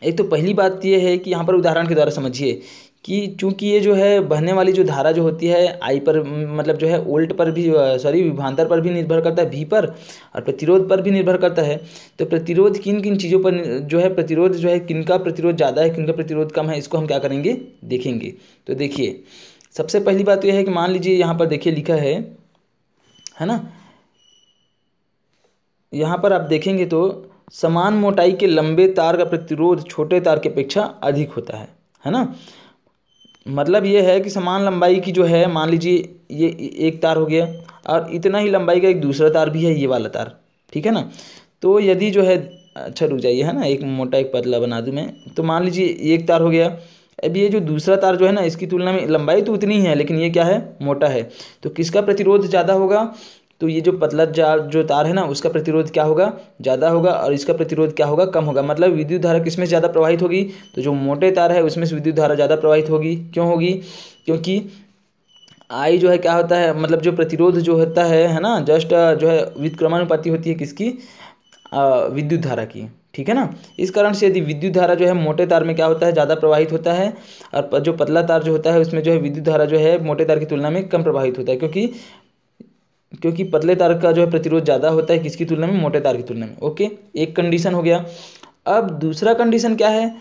एक तो पहली बात यह है कि यहाँ पर उदाहरण के द्वारा समझिए कि चूंकि ये जो है बहने वाली जो धारा जो होती है आई पर मतलब जो है ओल्ट पर भी सॉरी विभांतर पर भी निर्भर करता है भी पर और प्रतिरोध पर भी निर्भर करता है तो प्रतिरोध किन किन चीज़ों पर जो है प्रतिरोध जो है किनका प्रतिरोध ज़्यादा है किनका प्रतिरोध कम है इसको हम क्या करेंगे देखेंगे तो देखिए सबसे पहली बात तो यह है कि मान लीजिए यहाँ पर देखिए लिखा है है ना यहाँ पर आप देखेंगे तो समान मोटाई के लंबे तार का प्रतिरोध छोटे तार की अपेक्षा अधिक होता है है ना मतलब ये है कि समान लंबाई की जो है मान लीजिए ये एक तार हो गया और इतना ही लंबाई का एक दूसरा तार भी है ये वाला तार ठीक है ना तो यदि जो है अच्छा रुक जाइए है ना एक मोटा एक पतला बना दूँ मैं तो मान लीजिए एक तार हो गया अब ये जो दूसरा तार जो है ना इसकी तुलना में लंबाई तो उतनी ही है लेकिन ये क्या है मोटा है तो किसका प्रतिरोध ज़्यादा होगा तो ये जो पतला जा जो तार है ना उसका प्रतिरोध क्या होगा ज़्यादा होगा और इसका प्रतिरोध क्या होगा कम होगा मतलब विद्युत धारा किसमें ज़्यादा प्रवाहित होगी तो जो मोटे तार है उसमें से विद्युत धारा ज़्यादा प्रवाहित होगी क्यों होगी क्योंकि आई जो है क्या होता है मतलब जो प्रतिरोध जो होता है है ना जस्ट जो है विक्रमानुपाति होती है किसकी विद्युत धारा की ठीक है ना इस कारण से यदि विद्युत धारा जो है मोटे तार में क्या होता है ज़्यादा प्रवाहित होता है और जो पतला तार जो होता है उसमें जो है विद्युत धारा जो है मोटे तार की तुलना में कम प्रवाहित होता है क्योंकि क्योंकि पतले तार का जो है प्रतिरोध ज़्यादा होता है किसकी तुलना में मोटे तार की तुलना में ओके एक कंडीशन हो गया अब दूसरा कंडीशन क्या है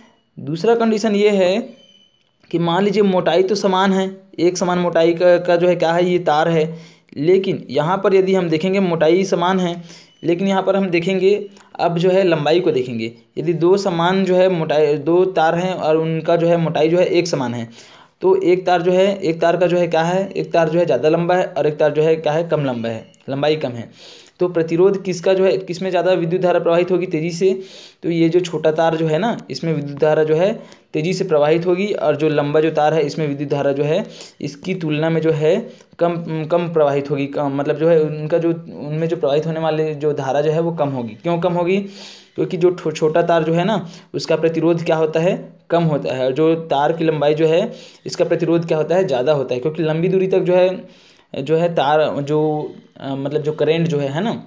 दूसरा कंडीशन ये है कि मान लीजिए मोटाई तो समान है एक समान मोटाई का, का जो है क्या है ये तार है लेकिन यहाँ पर यदि हम देखेंगे मोटाई समान है लेकिन यहाँ पर हम देखेंगे अब जो है लंबाई को देखेंगे यदि दो समान जो है मोटाई दो तार हैं और उनका जो है मोटाई जो है एक समान है तो एक तार जो है एक तार का जो है क्या है एक तार जो है ज़्यादा लंबा है और एक तार जो है क्या है कम लंबा है लंबाई कम है तो प्रतिरोध किसका जो है किसमें ज़्यादा विद्युत धारा प्रवाहित होगी तेज़ी से तो ये जो छोटा तार जो है ना इसमें विद्युत धारा जो है तेज़ी से प्रवाहित होगी और जो लंबा जो तार है इसमें विद्युत धारा जो है इसकी तुलना में जो है कम कम प्रवाहित होगी कम मतलब जो है उनका जो उनमें जो प्रवाहित होने वाले जो धारा जो है वो कम होगी क्यों कम होगी क्योंकि जो छोटा तार जो है ना उसका प्रतिरोध क्या होता है कम होता है और जो तार की लंबाई जो है इसका प्रतिरोध क्या होता है ज़्यादा होता है क्योंकि लंबी दूरी तक जो है जो है तार जो मतलब जो करेंट जो है है ना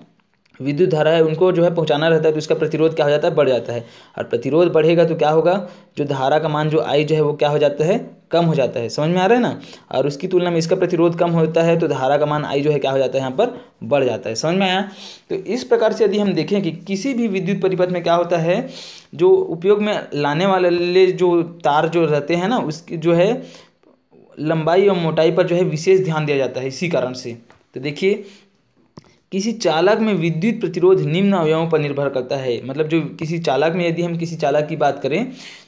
विद्युत धारा है उनको जो है पहुंचाना रहता है तो इसका प्रतिरोध क्या हो जाता है बढ़ जाता है और प्रतिरोध बढ़ेगा तो क्या होगा जो धारा का मान जो आई जो है वो क्या हो जाता है कम हो जाता है समझ में आ रहा है ना और उसकी तुलना में इसका प्रतिरोध कम होता है तो धारा का मान आई जो है क्या हो जाता है यहाँ पर बढ़ जाता है समझ में आया तो इस प्रकार से यदि हम देखें कि किसी भी विद्युत परिपथ में क्या होता है जो उपयोग में लाने वाले जो तार जो रहते हैं ना उसकी जो है लंबाई और मोटाई पर जो है विशेष ध्यान दिया जाता है इसी कारण से तो देखिए किसी चालक में विद्युत प्रतिरोध निम्न अवयवों पर निर्भर करता है मतलब जो किसी चालक में यदि हम किसी चालक की बात करें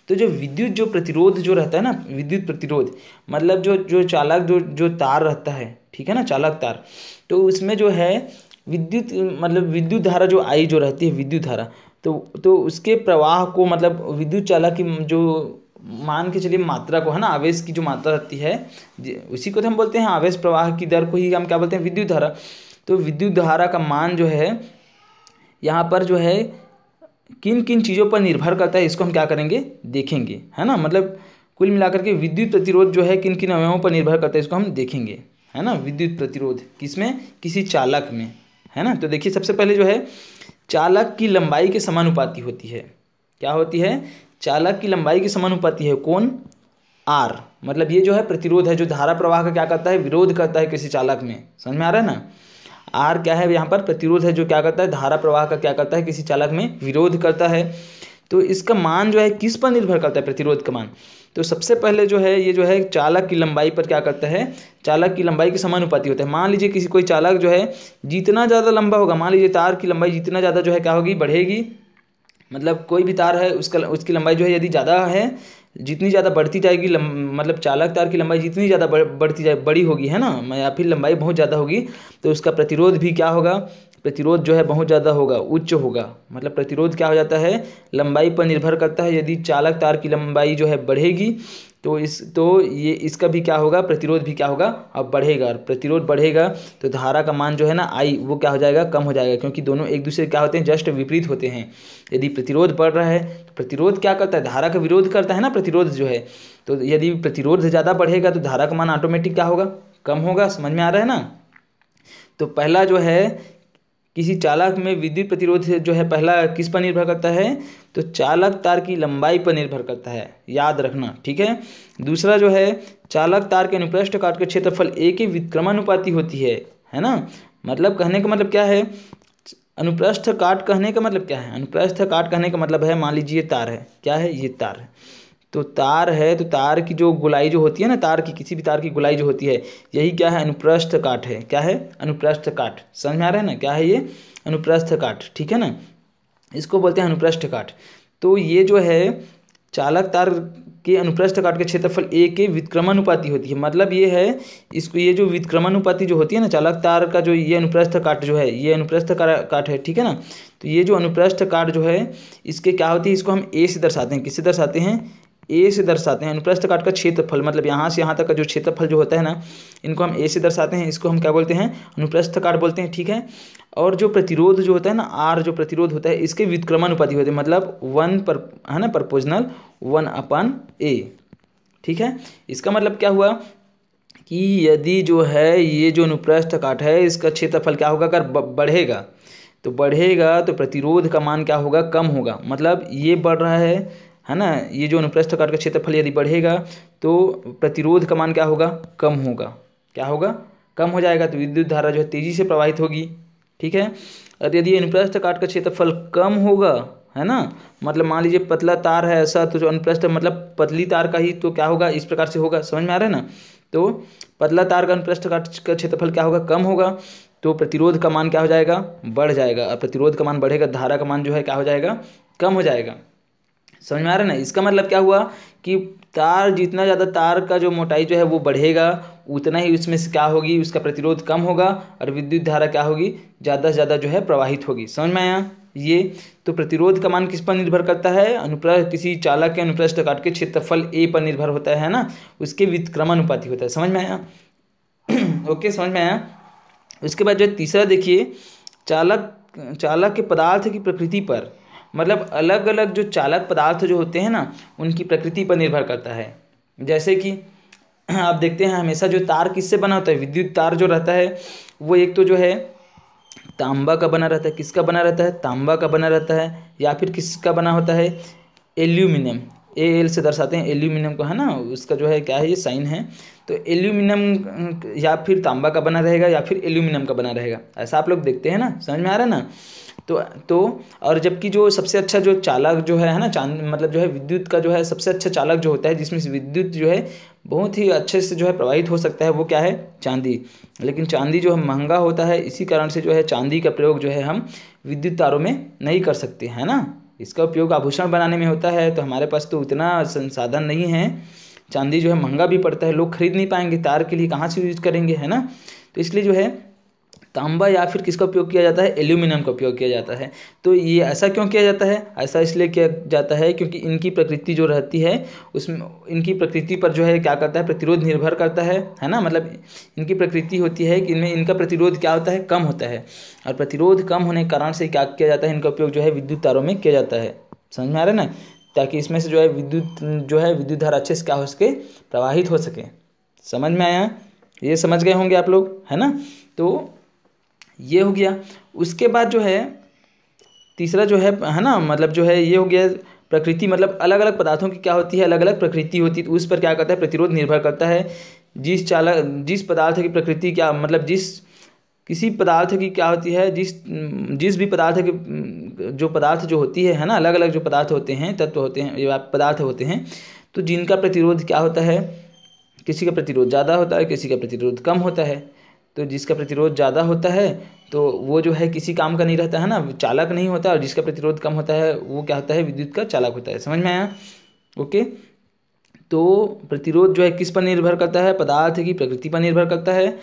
तो जो विद्युत जो प्रतिरोध जो रहता है ना विद्युत प्रतिरोध मतलब जो जो चालक जो जो तार रहता है ठीक है ना चालक तार तो उसमें जो है विद्युत मतलब विद्युत धारा जो आई जो रहती है विद्युत धारा तो तो उसके प्रवाह को मतलब विद्युत चालक की जो मान के चलिए मात्रा को है ना आवेश की जो मात्रा रहती है उसी को तो हम बोलते हैं आवेश प्रवाह की दर को ही हम क्या बोलते हैं विद्युत धारा तो विद्युत धारा का मान जो है यहाँ पर जो है किन किन चीज़ों पर निर्भर करता है इसको हम क्या करेंगे देखेंगे है ना मतलब कुल मिलाकर के विद्युत प्रतिरोध जो है किन किन अवयवों पर निर्भर करता है इसको हम देखेंगे है ना विद्युत प्रतिरोध किसमें किसी चालक में है ना तो देखिए सबसे पहले जो है चालक की लंबाई के समानुपाती होती है क्या होती है चालक की लंबाई के समानुपाती है कौन आर मतलब ये जो है प्रतिरोध है जो धारा प्रवाह का क्या करता है विरोध करता है किसी चालक में समझ में आ रहा है ना आर क्या है यहाँ पर प्रतिरोध है जो क्या करता है धारा प्रवाह का क्या करता है किसी चालक में विरोध करता है तो इसका मान जो है किस पर निर्भर करता है प्रतिरोध का मान तो सबसे पहले जो है ये जो है चालक की लंबाई पर क्या करता है चालक की लंबाई के समानुपाती होता है मान लीजिए किसी कोई चालक जो है जितना ज़्यादा लंबा होगा मान लीजिए तार की लंबाई जितना ज़्यादा जो है क्या होगी बढ़ेगी मतलब कोई भी तार है उसका उसकी लंबाई जो है यदि ज़्यादा है जितनी ज़्यादा बढ़ती जाएगी मतलब चालक तार की लंबाई जितनी ज़्यादा बढ़ती जाए बड़ी होगी है ना या फिर लंबाई बहुत ज़्यादा होगी तो उसका प्रतिरोध भी क्या होगा प्रतिरोध जो है बहुत ज़्यादा होगा उच्च होगा मतलब प्रतिरोध क्या हो जाता है लंबाई पर निर्भर करता है यदि चालक तार की लंबाई जो है बढ़ेगी तो इस तो ये इसका भी क्या होगा प्रतिरोध भी क्या होगा अब बढ़ेगा प्रतिरोध बढ़ेगा तो धारा का मान जो है ना आई वो क्या हो जाएगा कम हो जाएगा क्योंकि दोनों एक दूसरे क्या होते हैं जस्ट विपरीत होते हैं यदि प्रतिरोध बढ़ रहा है तो प्रतिरोध क्या करता है धारा का विरोध करता है ना प्रतिरोध जो है तो यदि प्रतिरोध ज़्यादा बढ़ेगा तो धारा का मान ऑटोमेटिक क्या होगा कम होगा समझ में आ रहा है ना तो पहला जो है किसी चालक में विद्युत प्रतिरोध जो है पहला किस पर निर्भर करता है तो चालक तार की लंबाई पर निर्भर करता है याद रखना ठीक है दूसरा जो है चालक तार के अनुप्रष्ट काट के क्षेत्रफल ए के विक्रमानुपाती होती है है ना मतलब कहने का मतलब क्या है अनुप्रस्थ काट कहने का मतलब क्या है अनुप्रस्थ काट कहने का मतलब है मान लीजिए तार है क्या है ये तार है तो तार है तो तार की जो गुलाई जो होती है ना तार की किसी भी तार की गुलाई जो होती है यही क्या है अनुप्रस्थ काट है क्या है अनुप्रस्थ काट समझ में आ रहा है ना क्या है ये अनुप्रस्थ काट ठीक है ना इसको बोलते हैं अनुप्रस्थ काट तो ये जो है चालक तार के अनुप्रस्थ काट के क्षेत्रफल ए के विक्रमानुपाति होती है मतलब ये है इसको ये जो विक्रमानुपाति जो होती है ना चालक तार का जो ये अनुप्रस्थ काट जो है ये अनुप्रस्थ काट है ठीक है ना तो ये जो अनुप्रस्थ काट जो है इसके क्या होती है इसको हम ए से दर्शाते हैं किससे दर्शाते हैं ए से दर्शाते हैं अनुप्रस्थ काट का क्षेत्रफल मतलब यहाँ से यहाँ तक का जो क्षेत्रफल जो होता है ना इनको हम ए से दर्शाते हैं इसको हम क्या बोलते हैं अनुप्रस्थ काट बोलते हैं ठीक है और जो प्रतिरोध जो होता है ना आर जो प्रतिरोध होता है इसके व्युत्क्रमानुपाती होते हैं मतलब वन पर है ना प्रपोजनल वन अपन ए ठीक है इसका मतलब क्या हुआ कि यदि जो है ये जो अनुप्रस्थ काट है इसका क्षेत्रफल क्या होगा अगर बढ़ेगा तो बढ़ेगा तो प्रतिरोध का मान क्या होगा कम होगा मतलब ये बढ़ रहा है है ना ये जो अनुप्रस्थ काट का क्षेत्रफल यदि बढ़ेगा तो प्रतिरोध का मान क्या होगा कम होगा क्या होगा कम हो जाएगा तो विद्युत धारा जो है तेज़ी से प्रवाहित होगी ठीक है और यदि अनुप्रस्थ काट का क्षेत्रफल कम होगा है ना मतलब मान लीजिए पतला तार है ऐसा तो जो अनुप्रस्थ मतलब पतली तार का ही तो क्या होगा इस प्रकार से होगा समझ में आ रहा है ना तो पतला तार का अनुप्रस्थ काट का क्षेत्रफल क्या होगा कम होगा तो प्रतिरोध का मान क्या हो जाएगा बढ़ जाएगा और प्रतिरोध का मान बढ़ेगा धारा का मान जो है क्या हो जाएगा कम हो जाएगा समझ में आ रहा है ना इसका मतलब क्या हुआ कि तार जितना ज़्यादा तार का जो मोटाई जो है वो बढ़ेगा उतना ही उसमें से क्या होगी उसका प्रतिरोध कम होगा और विद्युत धारा क्या होगी ज़्यादा से ज़्यादा जो है प्रवाहित होगी समझ में आया ये तो प्रतिरोध का मान किस पर निर्भर करता है अनुप्रस्थ किसी चालक के अनुप्रस्थ काट के क्षेत्रफल ए पर निर्भर होता है ना उसके विक्रमानुपाती होता है समझ में आया ओके समझ में आया उसके बाद जो तीसरा देखिए चालक चालक के पदार्थ की प्रकृति पर मतलब अलग अलग जो चालक पदार्थ जो होते हैं ना उनकी प्रकृति पर निर्भर करता है जैसे कि आप देखते हैं हमेशा जो तार किससे बना होता है विद्युत तार जो रहता है वो एक तो जो है तांबा का बना रहता है किसका बना रहता है तांबा का बना रहता है या फिर किसका बना होता है एल्यूमिनियम ए एल से दर्शाते हैं एल्यूमिनियम को है ना उसका जो है क्या है ये साइन है तो एल्यूमिनियम या फिर तांबा का बना रहेगा या फिर एल्यूमिनियम का बना रहेगा ऐसा आप लोग देखते हैं ना समझ में आ रहा है ना तो तो और जबकि जो सबसे अच्छा जो चालक जो है है ना चांद मतलब जो है विद्युत का जो है सबसे अच्छा चालक जो होता है जिसमें से विद्युत जो है बहुत ही अच्छे से जो है प्रवाहित हो सकता है वो क्या है चांदी लेकिन चांदी जो है महंगा होता है इसी कारण से जो है चांदी का प्रयोग जो है हम विद्युत तारों में नहीं कर सकते है ना इसका उपयोग आभूषण बनाने में होता है तो हमारे पास तो उतना संसाधन नहीं है चांदी जो है महंगा भी पड़ता है लोग खरीद नहीं पाएंगे तार के लिए कहाँ से यूज करेंगे है ना तो इसलिए जो है तांबा या फिर किसका उपयोग किया जाता है एल्यूमिनियम का उपयोग किया जाता है तो ये ऐसा क्यों किया जाता है ऐसा इसलिए किया जाता है क्योंकि इनकी प्रकृति जो रहती है उसमें इनकी प्रकृति पर जो है क्या करता है प्रतिरोध निर्भर करता है है ना मतलब इनकी प्रकृति होती है कि इनमें इनका प्रतिरोध क्या होता है कम होता है और प्रतिरोध कम होने के कारण से क्या किया जाता है इनका उपयोग जो है विद्युत तारों में किया जाता है समझ में आ रहा है ना ताकि इसमें से जो है विद्युत जो है विद्युत धारा अच्छे से क्या हो सके प्रवाहित हो सके समझ में आया ये समझ गए होंगे आप लोग है ना तो ये हो गया उसके बाद जो है तीसरा जो है है ना मतलब जो है ये हो गया प्रकृति मतलब अलग अलग पदार्थों की क्या होती है अलग अलग प्रकृति होती है तो उस पर क्या करता है प्रतिरोध निर्भर करता है जिस चालक जिस पदार्थ की प्रकृति क्या मतलब जिस किसी पदार्थ की क्या होती है जिस जिस भी पदार्थ की जो पदार्थ जो होती है है ना अलग अलग जो पदार्थ होते हैं तत्व होते हैं या पदार्थ होते हैं तो जिनका प्रतिरोध क्या होता है किसी का प्रतिरोध ज़्यादा होता है किसी का प्रतिरोध कम होता है तो जिसका प्रतिरोध ज़्यादा होता है तो वो जो है किसी काम का नहीं रहता है ना चालक नहीं होता और जिसका प्रतिरोध कम होता है वो क्या होता है विद्युत का चालक होता है समझ में आया ओके तो प्रतिरोध जो है किस पर निर्भर करता है पदार्थ की प्रकृति पर निर्भर करता है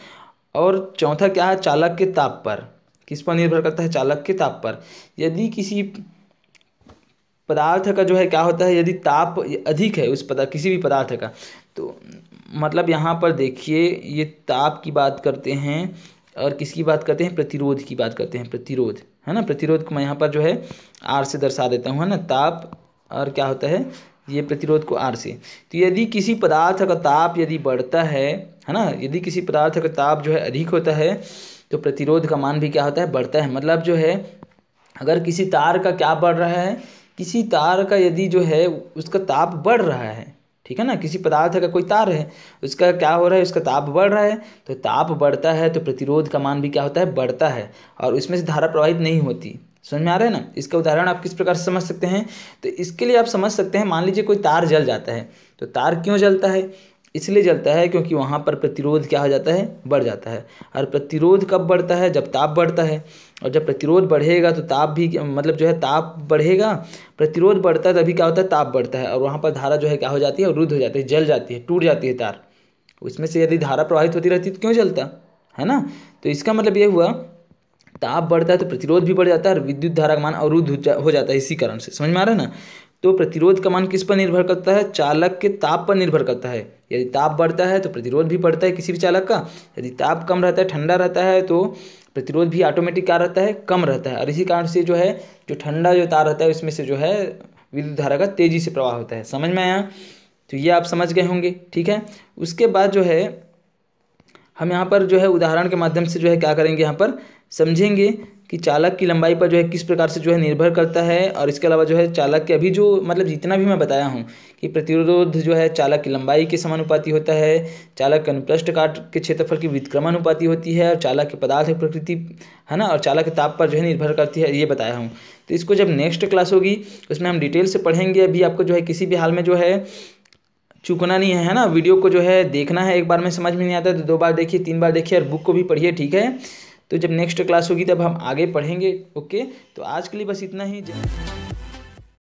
और चौथा क्या है चालक के ताप पर किस पर निर्भर करता है चालक के ताप पर यदि किसी पदार्थ का जो है क्या होता है यदि ताप अधिक है उस पदार्थ किसी भी पदार्थ का तो मतलब यहाँ पर देखिए ये ताप की बात करते हैं और किसकी बात करते हैं प्रतिरोध की बात करते हैं प्रतिरोध है ना प्रतिरोध को मैं यहाँ पर जो है आर से दर्शा देता हूँ है ना ताप और क्या होता है ये प्रतिरोध को आर से तो यदि किसी पदार्थ का ताप यदि बढ़ता है है ना यदि किसी पदार्थ का ताप जो है अधिक होता है तो प्रतिरोध का मान भी क्या होता है बढ़ता है मतलब जो है अगर किसी तार का क्या बढ़ रहा है किसी तार का यदि जो है उसका ताप बढ़ रहा है ठीक है ना किसी पदार्थ का कोई तार है उसका क्या हो रहा है उसका ताप बढ़ रहा है तो ताप बढ़ता है तो प्रतिरोध का मान भी क्या होता है बढ़ता है और उसमें से धारा प्रवाहित नहीं होती समझ में आ रहा है ना इसका उदाहरण आप किस प्रकार से समझ सकते हैं तो इसके लिए आप समझ सकते हैं मान लीजिए कोई तार जल जाता है तो तार क्यों जलता है इसलिए जलता है क्योंकि वहाँ पर प्रतिरोध क्या हो जाता है बढ़ जाता है और प्रतिरोध कब बढ़ता है जब ताप बढ़ता है और जब प्रतिरोध बढ़ेगा तो ताप भी मतलब जो है ताप बढ़ेगा प्रतिरोध बढ़ता है तभी क्या होता है ताप बढ़ता है और वहाँ पर धारा जो है क्या हो जाती है रुद्ध हो जाती है जल जाती है टूट जाती है तार उसमें से यदि धारा प्रवाहित होती रहती तो क्यों जलता है ना तो इसका मतलब ये हुआ ताप बढ़ता है तो प्रतिरोध भी बढ़ जाता है और विद्युत धारा का मान अवरुद्ध हो जाता है इसी कारण से समझ में आ रहा है ना तो प्रतिरोध का मान किस पर निर्भर करता है चालक के ताप पर निर्भर करता है यदि ताप बढ़ता है तो प्रतिरोध भी बढ़ता है किसी भी चालक का यदि ताप कम रहता है ठंडा रहता है तो प्रतिरोध भी ऑटोमेटिक क्या रहता है कम रहता है और इसी कारण से जो है जो ठंडा जो तार रहता है उसमें से जो है विद्युत धारा का तेज़ी से प्रवाह होता है समझ में आया तो ये आप समझ गए होंगे ठीक है उसके बाद जो है हम यहाँ पर जो है उदाहरण के माध्यम से जो है क्या करेंगे यहाँ पर समझेंगे कि चालक की लंबाई पर जो है किस प्रकार से जो है निर्भर करता है और इसके अलावा जो है चालक के अभी जो मतलब जितना भी मैं बताया हूँ कि प्रतिरोध जो है चालक की लंबाई के समानुपाती होता है चालक के अनुप्रष्ट काट के क्षेत्रफल की विक्रमानुपाति होती है और चालक के पदार्थ प्रकृति है ना और चालक के ताप पर जो है निर्भर करती है ये बताया हूँ तो इसको जब नेक्स्ट क्लास होगी उसमें हम डिटेल से पढ़ेंगे अभी आपको जो है किसी भी हाल में जो है चूकना नहीं है है ना वीडियो को जो है देखना है एक बार में समझ में नहीं आता है तो दो बार देखिए तीन बार देखिए और बुक को भी पढ़िए ठीक है तो जब नेक्स्ट क्लास होगी तब हम आगे पढ़ेंगे ओके तो आज के लिए बस इतना ही